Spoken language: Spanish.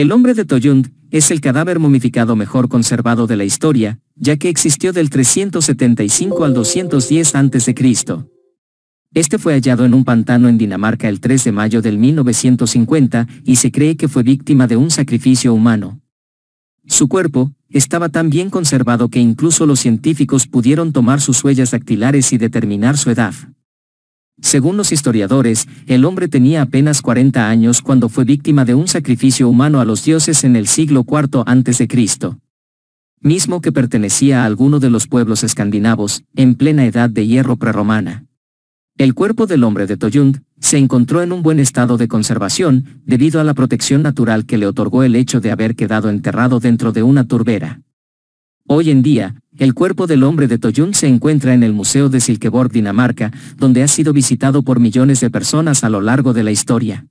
El hombre de Toyund es el cadáver momificado mejor conservado de la historia, ya que existió del 375 al 210 a.C. Este fue hallado en un pantano en Dinamarca el 3 de mayo del 1950 y se cree que fue víctima de un sacrificio humano. Su cuerpo estaba tan bien conservado que incluso los científicos pudieron tomar sus huellas dactilares y determinar su edad. Según los historiadores, el hombre tenía apenas 40 años cuando fue víctima de un sacrificio humano a los dioses en el siglo IV a.C. Mismo que pertenecía a alguno de los pueblos escandinavos, en plena edad de hierro prerromana. El cuerpo del hombre de Toyung se encontró en un buen estado de conservación, debido a la protección natural que le otorgó el hecho de haber quedado enterrado dentro de una turbera. Hoy en día, el cuerpo del hombre de Toyun se encuentra en el Museo de Silkeborg, Dinamarca, donde ha sido visitado por millones de personas a lo largo de la historia.